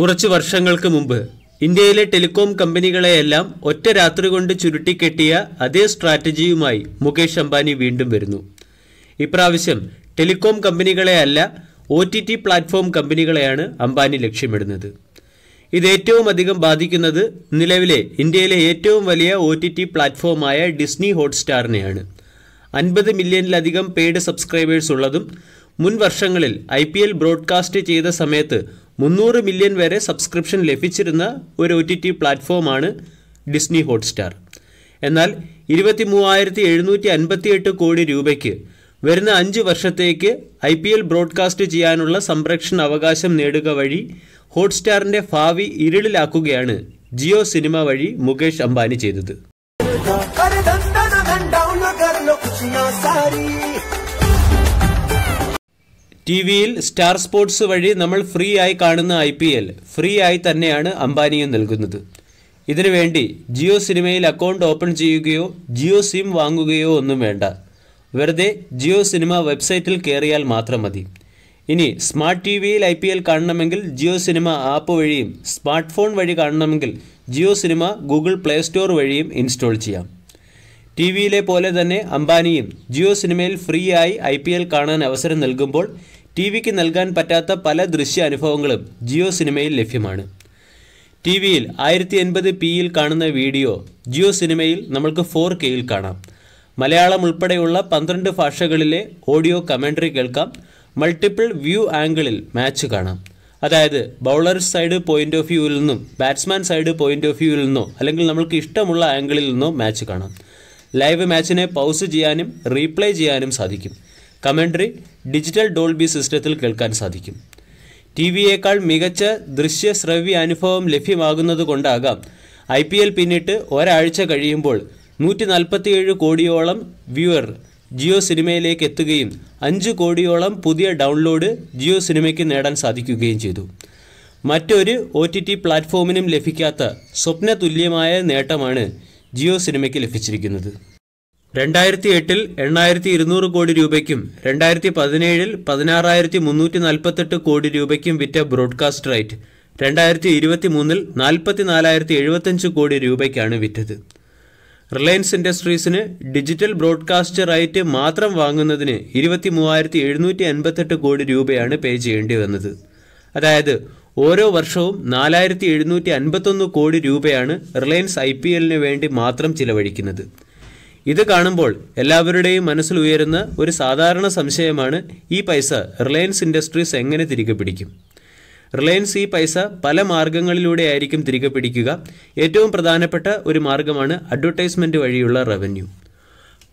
കുറച്ച് വർഷങ്ങൾക്ക് മുമ്പ് ഇന്ത്യയിലെ ടെലികോം കമ്പനികളെയെല്ലാം ഒറ്റ രാത്രി കൊണ്ട് ചുരുട്ടിക്കെട്ടിയ അതേ സ്ട്രാറ്റജിയുമായി മുകേഷ് അംബാനി വീണ്ടും വരുന്നു ഇപ്രാവശ്യം ടെലികോം കമ്പനികളെ അല്ല ഒ ടി ടി പ്ലാറ്റ്ഫോം കമ്പനികളെയാണ് അംബാനി ലക്ഷ്യമിടുന്നത് ഇത് ഏറ്റവും അധികം ബാധിക്കുന്നത് നിലവിലെ ഇന്ത്യയിലെ ഏറ്റവും വലിയ ഒ ടി ടി പ്ലാറ്റ്ഫോമായ ഡിസ്നി ഹോട്ട്സ്റ്റാറിനെയാണ് അൻപത് മില്യണിലധികം പെയ്ഡ് സബ്സ്ക്രൈബേഴ്സ് ഉള്ളതും മുൻ വർഷങ്ങളിൽ ഐ പി എൽ ബ്രോഡ്കാസ്റ്റ് ചെയ്ത സമയത്ത് മുന്നൂറ് മില്യൺ വരെ സബ്സ്ക്രിപ്ഷൻ ലഭിച്ചിരുന്ന ഒരു ഒ ടി ടി പ്ലാറ്റ്ഫോമാണ് ഡിസ്നി ഹോട്ട്സ്റ്റാർ എന്നാൽ ഇരുപത്തി മൂവായിരത്തി എഴുന്നൂറ്റി അൻപത്തിയെട്ട് കോടി രൂപയ്ക്ക് വരുന്ന അഞ്ച് വർഷത്തേക്ക് ഐ പി എൽ ബ്രോഡ്കാസ്റ്റ് ചെയ്യാനുള്ള സംരക്ഷണ അവകാശം നേടുക വഴി ഹോട്ട്സ്റ്റാറിൻ്റെ ഭാവി ഇരുളിലാക്കുകയാണ് ജിയോ സിനിമ വഴി മുകേഷ് അംബാനി ചെയ്തത് ടി വിയിൽ സ്റ്റാർ സ്പോർട്സ് വഴി നമ്മൾ ഫ്രീ ആയി കാണുന്ന ഐ പി എൽ ഫ്രീ ആയി തന്നെയാണ് അംബാനിയും നൽകുന്നത് ഇതിനുവേണ്ടി ജിയോ സിനിമയിൽ അക്കൗണ്ട് ഓപ്പൺ ചെയ്യുകയോ ജിയോ സിം വാങ്ങുകയോ ഒന്നും വേണ്ട വെറുതെ ജിയോ സിനിമ വെബ്സൈറ്റിൽ കയറിയാൽ മാത്രം മതി ഇനി സ്മാർട്ട് ടി വിയിൽ ഐ പി എൽ കാണണമെങ്കിൽ ജിയോ സിനിമ ആപ്പ് വഴിയും സ്മാർട്ട് ഫോൺ വഴി കാണണമെങ്കിൽ Jio cinema Google play store വഴിയും ഇൻസ്റ്റാൾ ചെയ്യാം ടി വിയിലെ പോലെ തന്നെ അംബാനിയും ജിയോ സിനിമയിൽ ഫ്രീ ആയി ഐ കാണാൻ അവസരം നൽകുമ്പോൾ ടി വിക്ക് നൽകാൻ പറ്റാത്ത പല ദൃശ്യ അനുഭവങ്ങളും ജിയോ സിനിമയിൽ ലഭ്യമാണ് ടി വിയിൽ ആയിരത്തി എൺപത് പിയിൽ കാണുന്ന വീഡിയോ ജിയോ സിനിമയിൽ നമ്മൾക്ക് ഫോർ കെയിൽ കാണാം മലയാളം ഉൾപ്പെടെയുള്ള പന്ത്രണ്ട് ഭാഷകളിലെ ഓഡിയോ കമൻട്രി കേൾക്കാം മൾട്ടിപ്പിൾ വ്യൂ ആംഗിളിൽ മാച്ച് കാണാം അതായത് ബൗളർ സൈഡ് പോയിന്റ് ഓഫ് വ്യൂവിൽ നിന്നും ബാറ്റ്സ്മാൻ സൈഡ് പോയിന്റ് ഓഫ് വ്യൂവിൽ നിന്നോ അല്ലെങ്കിൽ നമ്മൾക്ക് ഇഷ്ടമുള്ള ആംഗിളിൽ നിന്നോ മാച്ച് കാണാം ലൈവ് മാച്ചിനെ പൗസ് ചെയ്യാനും റീപ്ലേ ചെയ്യാനും സാധിക്കും കമൻട്രി ഡിജിറ്റൽ ഡോൾബി സിസ്റ്റത്തിൽ കേൾക്കാൻ സാധിക്കും ടി വിയേക്കാൾ മികച്ച ദൃശ്യ ശ്രവ്യ അനുഭവം ലഭ്യമാകുന്നത് കൊണ്ടാകാം ഐ പി എൽ പിന്നിട്ട് ഒരാഴ്ച കഴിയുമ്പോൾ നൂറ്റി നാൽപ്പത്തിയേഴ് കോടിയോളം വ്യൂവർ ജിയോ സിനിമയിലേക്ക് എത്തുകയും അഞ്ച് കോടിയോളം പുതിയ ഡൗൺലോഡ് ജിയോ സിനിമയ്ക്ക് നേടാൻ സാധിക്കുകയും ചെയ്തു മറ്റൊരു ഒ ടി ടി പ്ലാറ്റ്ഫോമിനും ലഭിക്കാത്ത സ്വപ്നതുല്യമായ നേട്ടമാണ് ജിയോ സിനിമയ്ക്ക് ലഭിച്ചിരിക്കുന്നത് രണ്ടായിരത്തി എട്ടിൽ എണ്ണായിരത്തി ഇരുന്നൂറ് കോടി രൂപയ്ക്കും രണ്ടായിരത്തി പതിനേഴിൽ പതിനാറായിരത്തി മുന്നൂറ്റി നാൽപ്പത്തെട്ട് കോടി രൂപയ്ക്കും വിറ്റ ബ്രോഡ്കാസ്റ്റ് റൈറ്റ് രണ്ടായിരത്തി ഇരുപത്തി മൂന്നിൽ നാൽപ്പത്തി നാലായിരത്തി എഴുപത്തഞ്ച് കോടി രൂപയ്ക്കാണ് വിറ്റത് റിലയൻസ് ഇൻഡസ്ട്രീസിന് ഡിജിറ്റൽ ബ്രോഡ്കാസ്റ്റ് റൈറ്റ് മാത്രം വാങ്ങുന്നതിന് ഇരുപത്തി മൂവായിരത്തി എഴുന്നൂറ്റി എൺപത്തെട്ട് കോടി രൂപയാണ് പേ ചെയ്യേണ്ടി വന്നത് അതായത് ഓരോ വർഷവും നാലായിരത്തി എഴുന്നൂറ്റി അൻപത്തൊന്ന് കോടി രൂപയാണ് റിലയൻസ് ഐ പി എല്ലിന് വേണ്ടി മാത്രം ചിലവഴിക്കുന്നത് ഇത് കാണുമ്പോൾ എല്ലാവരുടെയും മനസ്സിൽ ഉയരുന്ന ഒരു സാധാരണ സംശയമാണ് ഈ പൈസ റിലയൻസ് ഇൻഡസ്ട്രീസ് എങ്ങനെ തിരികെ പിടിക്കും റിലയൻസ് ഈ പൈസ പല മാർഗങ്ങളിലൂടെ ആയിരിക്കും തിരികെ പിടിക്കുക ഏറ്റവും പ്രധാനപ്പെട്ട ഒരു മാർഗമാണ് അഡ്വർടൈസ്മെൻ്റ് വഴിയുള്ള റവന്യൂ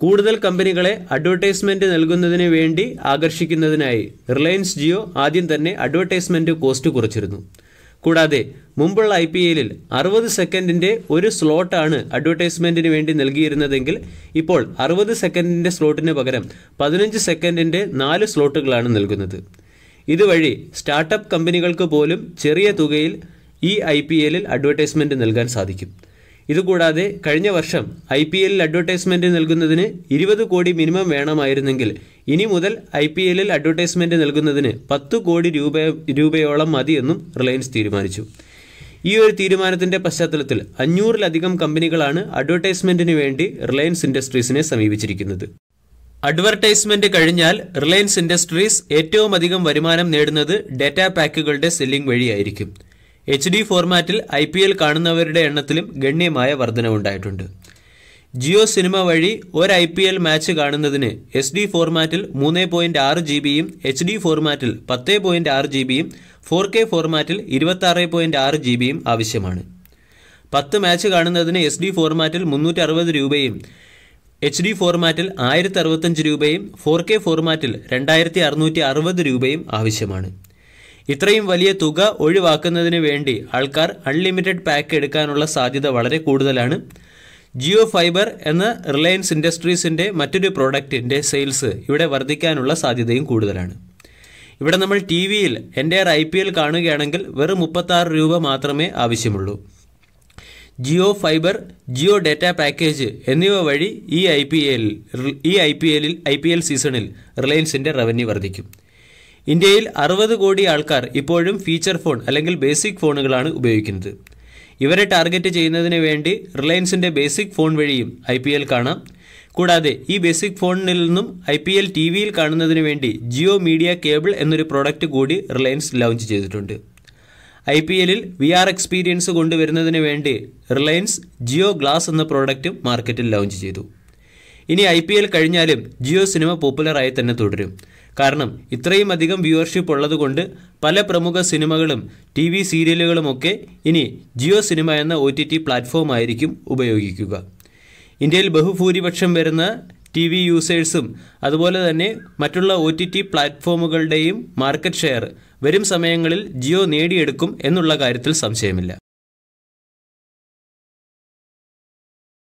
കൂടുതൽ കമ്പനികളെ അഡ്വർടൈസ്മെൻ്റ് നൽകുന്നതിന് വേണ്ടി ആകർഷിക്കുന്നതിനായി റിലയൻസ് ജിയോ ആദ്യം തന്നെ അഡ്വർടൈസ്മെൻ്റ് കോസ്റ്റ് കുറച്ചിരുന്നു കൂടാതെ മുമ്പുള്ള ഐ പി എല്ലിൽ അറുപത് സെക്കൻഡിൻ്റെ ഒരു സ്ലോട്ടാണ് അഡ്വർടൈസ്മെൻറ്റിന് വേണ്ടി നൽകിയിരുന്നതെങ്കിൽ ഇപ്പോൾ അറുപത് സെക്കൻഡിൻ്റെ സ്ലോട്ടിന് പകരം പതിനഞ്ച് സെക്കൻഡിൻ്റെ നാല് സ്ലോട്ടുകളാണ് നൽകുന്നത് ഇതുവഴി സ്റ്റാർട്ടപ്പ് കമ്പനികൾക്ക് പോലും ചെറിയ തുകയിൽ ഈ ഐ പി എല്ലിൽ അഡ്വർടൈസ്മെൻറ്റ് നൽകാൻ സാധിക്കും ഇതുകൂടാതെ കഴിഞ്ഞ വർഷം ഐ പി എല്ലിൽ അഡ്വർടൈസ്മെൻറ്റ് നൽകുന്നതിന് ഇരുപത് കോടി മിനിമം വേണമായിരുന്നെങ്കിൽ ഇനി മുതൽ ഐ പി എല്ലിൽ അഡ്വർടൈസ്മെൻറ്റ് നൽകുന്നതിന് പത്ത് കോടി രൂപ രൂപയോളം മതിയെന്നും റിലയൻസ് തീരുമാനിച്ചു ഈ ഒരു തീരുമാനത്തിന്റെ പശ്ചാത്തലത്തിൽ അഞ്ഞൂറിലധികം കമ്പനികളാണ് അഡ്വർടൈസ്മെന്റിന് വേണ്ടി റിലയൻസ് ഇൻഡസ്ട്രീസിനെ സമീപിച്ചിരിക്കുന്നത് അഡ്വർടൈസ്മെന്റ് കഴിഞ്ഞാൽ റിലയൻസ് ഇൻഡസ്ട്രീസ് ഏറ്റവും അധികം വരുമാനം നേടുന്നത് ഡേറ്റ പാക്കുകളുടെ സെല്ലിംഗ് വഴിയായിരിക്കും എച്ച് ഡി ഫോർമാറ്റിൽ ഐ പി എൽ കാണുന്നവരുടെ എണ്ണത്തിലും ഗണ്യമായ വർധനവുണ്ടായിട്ടുണ്ട് ജിയോ സിനിമ വഴി ഒരു ഐ പി എൽ മാച്ച് കാണുന്നതിന് എസ് ഡി ഫോർമാറ്റിൽ മൂന്ന് പോയിന്റ് ആറ് ജി ബിയും എച്ച് ഡി ഫോർമാറ്റിൽ പത്ത് പോയിന്റ് ആറ് ജി ബിയും ഫോർ കെ ഫോർമാറ്റിൽ ആറ് പോയിന്റ് ആറ് ജി ബിയും ആവശ്യമാണ് പത്ത് മാച്ച് കാണുന്നതിന് എസ് ഡി ഫോർമാറ്റിൽ മുന്നൂറ്റി അറുപത് രൂപയും എച്ച് ഡി ഫോർമാറ്റിൽ ആയിരത്തി അറുപത്തഞ്ച് രൂപയും ഫോർ കെ ഫോർമാറ്റിൽ രണ്ടായിരത്തി അറുന്നൂറ്റി അറുപത് രൂപയും ആവശ്യമാണ് ഇത്രയും വലിയ തുക ഒഴിവാക്കുന്നതിന് വേണ്ടി ആൾക്കാർ അൺലിമിറ്റഡ് പാക്ക് എടുക്കാനുള്ള സാധ്യത വളരെ കൂടുതലാണ് ജിയോ ഫൈബർ എന്ന റിലയൻസ് ഇൻഡസ്ട്രീസിൻ്റെ മറ്റൊരു പ്രോഡക്റ്റിൻ്റെ സെയിൽസ് ഇവിടെ വർദ്ധിക്കാനുള്ള സാധ്യതയും കൂടുതലാണ് ഇവിടെ നമ്മൾ ടി വിയിൽ എൻ്റെ ഐ പി എൽ കാണുകയാണെങ്കിൽ വെറും മുപ്പത്താറ് രൂപ മാത്രമേ ആവശ്യമുള്ളൂ Jio fiber Jio data package എന്നിവ വഴി ഈ ഐ പി എല്ലിൽ ഈ ഐ പി എല്ലിൽ ഐ പി എൽ സീസണിൽ റിലയൻസിൻ്റെ റവന്യൂ വർദ്ധിക്കും ഇന്ത്യയിൽ അറുപത് കോടി ആൾക്കാർ ഇപ്പോഴും ഫീച്ചർ ഫോൺ അല്ലെങ്കിൽ ബേസിക് ഫോണുകളാണ് ഉപയോഗിക്കുന്നത് ഇവരെ ടാർഗറ്റ് ചെയ്യുന്നതിന് വേണ്ടി റിലയൻസിൻ്റെ ബേസിക് ഫോൺ വഴിയും ഐ പി എൽ കാണാം കൂടാതെ ഈ ബേസിക് ഫോണിൽ നിന്നും ഐ പി എൽ ടി വിയിൽ കാണുന്നതിന് വേണ്ടി ജിയോ മീഡിയ കേബിൾ എന്നൊരു പ്രോഡക്റ്റ് കൂടി റിലയൻസ് ലോഞ്ച് ചെയ്തിട്ടുണ്ട് ഐ പി എല്ലിൽ വി ആർ എക്സ്പീരിയൻസ് കൊണ്ടുവരുന്നതിന് വേണ്ടി റിലയൻസ് ജിയോ ഗ്ലാസ് എന്ന പ്രോഡക്റ്റ് മാർക്കറ്റിൽ ലോഞ്ച് ചെയ്തു ഇനി ഐ പി എൽ കഴിഞ്ഞാലും ജിയോ സിനിമ പോപ്പുലറായി തന്നെ തുടരും കാരണം ഇത്രയും അധികം വ്യൂവർഷിപ്പ് ഉള്ളതുകൊണ്ട് പല പ്രമുഖ സിനിമകളും ടി വി സീരിയലുകളുമൊക്കെ ഇനി ജിയോ സിനിമ എന്ന ഒ ടി ടി പ്ലാറ്റ്ഫോമായിരിക്കും ഉപയോഗിക്കുക ഇന്ത്യയിൽ ബഹുഭൂരിപക്ഷം വരുന്ന ടി വി യൂസേഴ്സും അതുപോലെ തന്നെ മറ്റുള്ള ഒ ടി ടി പ്ലാറ്റ്ഫോമുകളുടെയും മാർക്കറ്റ് ഷെയർ വരും സമയങ്ങളിൽ ജിയോ നേടിയെടുക്കും എന്നുള്ള കാര്യത്തിൽ സംശയമില്ല